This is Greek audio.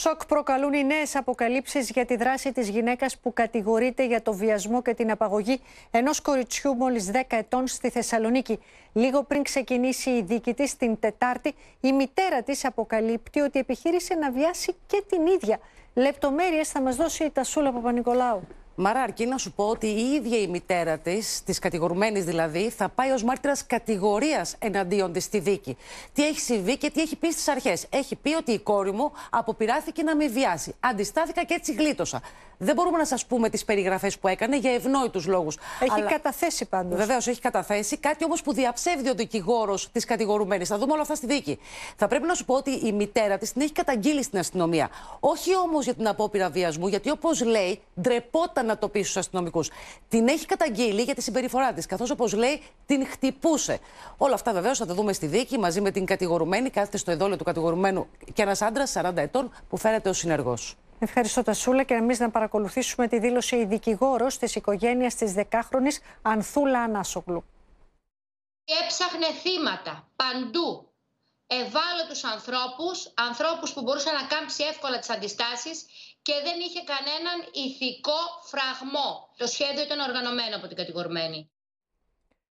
Σοκ προκαλούν οι νέες αποκαλύψεις για τη δράση της γυναίκας που κατηγορείται για το βιασμό και την απαγωγή ενός κοριτσιού μόλις 10 ετών στη Θεσσαλονίκη. Λίγο πριν ξεκινήσει η δίκη της την Τετάρτη, η μητέρα της αποκαλύπτει ότι επιχείρησε να βιάσει και την ίδια. Λεπτομέρειες θα μας δώσει η Τασούλα Παπα-Νικολάου. Μάρα, αρκεί να σου πω ότι η ίδια η μητέρα της, της κατηγορουμένης δηλαδή, θα πάει ως μάρτυρας κατηγορίας εναντίον της στη δίκη. Τι έχει συμβεί και τι έχει πει στις αρχές. Έχει πει ότι η κόρη μου αποπειράθηκε να με βιάσει. Αντιστάθηκα και έτσι γλίτωσα. Δεν μπορούμε να σας πούμε τις περιγραφές που έκανε για ευνόητους λόγους. Έχει Αλλά... καταθέσει πάντως. Βεβαίως, έχει καταθέσει. Κάτι όμως που διαψεύδει ο δικηγόρος της κατηγορουμένης. Θα δούμε όλα αυτά στη δίκη. Θα πρέπει να σου πω ότι η μητέρα της την έχει καταγγείλει στην αστυνομία. Όχι όμως για την απόπειρα βιασμού, γιατί όπως λέει, ντρεπόταν να το πει στου αστυνομικούς. Την έχει καταγγείλει για τη συμπεριφορά της, καθώς όπως λέει την χτυπούσε. Όλα αυτά βεβαίως θα τα δούμε στη δίκη μαζί με την κατηγορουμένη. Κάθεται στο εδόλιο του κατηγορουμένου και ένας άντρας 40 ετών που φέρεται ως συνεργός. Ευχαριστώ Τασούλα και εμείς να παρακολουθήσουμε τη δήλωση η δικηγόρος της οικογένειας της 10χρονη Ανθούλα Ανάσογλου. Έψαχνε θύματα παντού ευάλωτους ανθρώπους, ανθρώπους που μπορούσαν να κάμψει εύκολα τις αντιστάσεις και δεν είχε κανέναν ηθικό φραγμό. Το σχέδιο ήταν οργανωμένο από την κατηγορμένη.